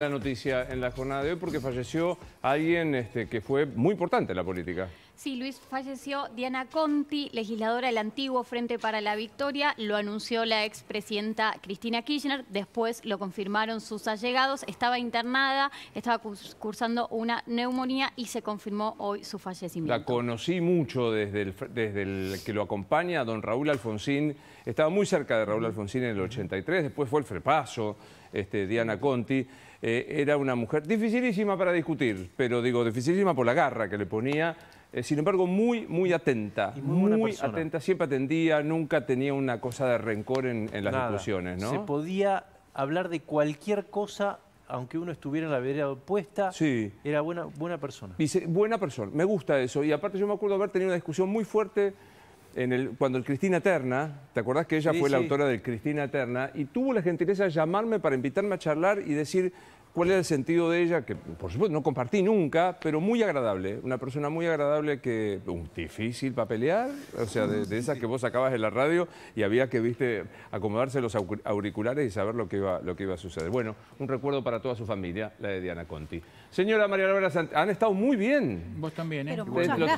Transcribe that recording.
la noticia en la jornada de hoy porque falleció alguien este, que fue muy importante en la política. Sí, Luis, falleció Diana Conti, legisladora del antiguo Frente para la Victoria. Lo anunció la expresidenta Cristina Kirchner. Después lo confirmaron sus allegados. Estaba internada, estaba cursando una neumonía y se confirmó hoy su fallecimiento. La conocí mucho desde el, que lo acompaña, don Raúl Alfonsín. Estaba muy cerca de Raúl Alfonsín en el 83. Después fue el frepaso. Este, Diana Conti, eh, era una mujer dificilísima para discutir, pero digo, dificilísima por la garra que le ponía eh, sin embargo, muy, muy atenta. muy, atenta, siempre atendía, nunca tenía una cosa de rencor en, las discusiones, ¿no? Se podía hablar de cualquier cosa aunque uno estuviera en la vereda opuesta, sí. era buena, buena persona. Dice, buena persona, me gusta eso. Y aparte yo me acuerdo haber tenido una discusión muy fuerte en el, cuando el Cristina Terna, ¿te acordás que ella fue la autora del Cristina Terna? Y tuvo la gentileza de llamarme para invitarme a charlar y decir, ¿Cuál era el sentido de ella? Que por supuesto no compartí nunca, pero muy agradable. Una persona muy agradable que. difícil para pelear. O sea, de, esas que vos sacabas en la radio y había que, viste, acomodarse los auriculares y saber lo que iba, lo que iba a suceder. Bueno, un recuerdo para toda su familia, la de Diana Conti. Señora María Laura han estado muy bien. Vos también, ¿eh?